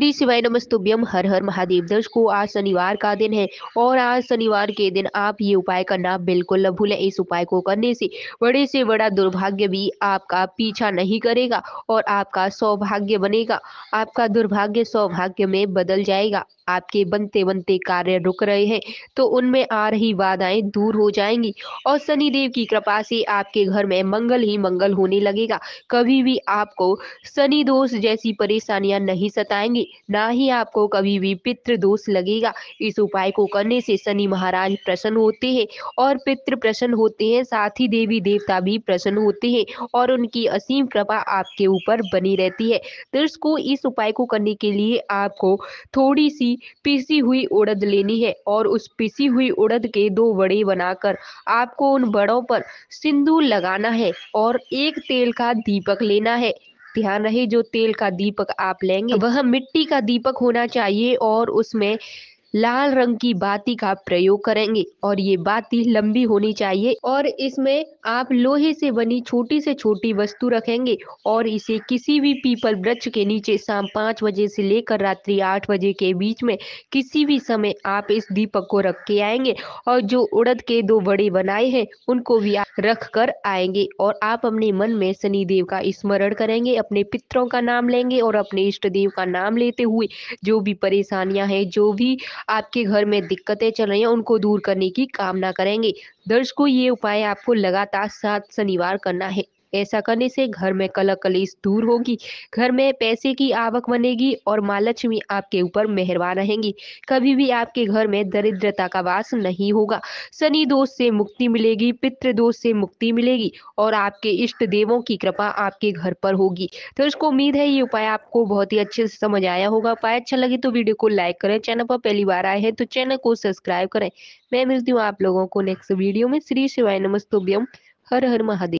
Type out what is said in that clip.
श्री शिवाय नमस्तुभ्यम हर हर महादेव को आज शनिवार का दिन है और आज शनिवार के दिन आप ये उपाय करना बिल्कुल न भूलें इस उपाय को करने से बड़े से बड़ा दुर्भाग्य भी आपका पीछा नहीं करेगा और आपका सौभाग्य बनेगा आपका दुर्भाग्य सौभाग्य में बदल जाएगा आपके बनते बनते कार्य रुक रहे हैं तो उनमें आ रही बाधाएं दूर हो जाएंगी और शनिदेव की कृपा से आपके घर में मंगल ही मंगल होने लगेगा कभी भी आपको शनि दोष जैसी परेशानियां नहीं सताएंगी ना ही आपको कभी भी पित्र दोष लगेगा इस उपाय को करने से शनि महाराज प्रसन्न होते हैं और पित्र प्रसन्न होते हैं साथ ही देवी देवता भी प्रसन्न होते हैं और उनकी असीम कृपा आपके ऊपर बनी रहती है दर्शकों इस उपाय को करने के लिए आपको थोड़ी सी पिसी हुई उड़द लेनी है और उस पिसी हुई उड़द के दो बड़े बनाकर आपको उन बड़ों पर सिंदूर लगाना है और एक तेल का दीपक लेना है ध्यान रहे जो तेल का दीपक आप लेंगे वह मिट्टी का दीपक होना चाहिए और उसमें लाल रंग की बाती का प्रयोग करेंगे और ये बाती लंबी होनी चाहिए और इसमें आप लोहे से बनी छोटी से छोटी वस्तु रखेंगे और इसे किसी भी पीपल वृक्ष के नीचे शाम पाँच बजे से लेकर रात्रि आठ बजे के बीच में किसी भी समय आप इस दीपक को रख के आएंगे और जो उड़द के दो बड़े बनाए हैं उनको भी रख कर आएंगे और आप अपने मन में शनिदेव का स्मरण करेंगे अपने पितरों का नाम लेंगे और अपने इष्ट देव का नाम लेते हुए जो भी परेशानियां हैं जो भी आपके घर में दिक्कतें चल रही हैं उनको दूर करने की कामना करेंगे दर्शकों ये उपाय आपको लगातार सात शनिवार करना है ऐसा करने से घर में कला कलेश दूर होगी घर में पैसे की आवक बनेगी और माँ लक्ष्मी आपके ऊपर मेहरबान रहेंगी कभी भी आपके घर में दरिद्रता का वास नहीं होगा शनि दोष से मुक्ति मिलेगी पितृ दोष से मुक्ति मिलेगी और आपके इष्ट देवों की कृपा आपके घर पर होगी तो इसको उम्मीद है ये उपाय आपको बहुत ही अच्छे से समझ आया होगा उपाय अच्छा लगे तो वीडियो को लाइक करें चैनल पर पहली बार आए हैं तो चैनल को सब्सक्राइब करें मैं मिलती हूँ आप लोगों को नेक्स्ट वीडियो में श्री शिवाय नमस्तुभ्यम हर हर महादेव